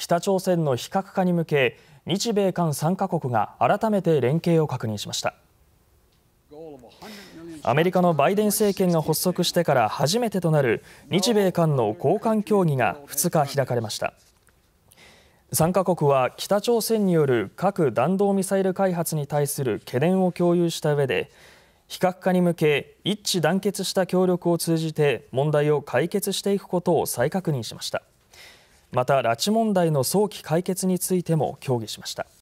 北朝鮮の非核化に向け日米韓3カ国が改めて連携を確認しましたアメリカのバイデン政権が発足してから初めてとなる日米韓の交換協議が2日開かれました3カ国は北朝鮮による核弾道ミサイル開発に対する懸念を共有した上で非核化に向け一致団結した協力を通じて問題を解決していくことを再確認しました。また、拉致問題の早期解決についても協議しました。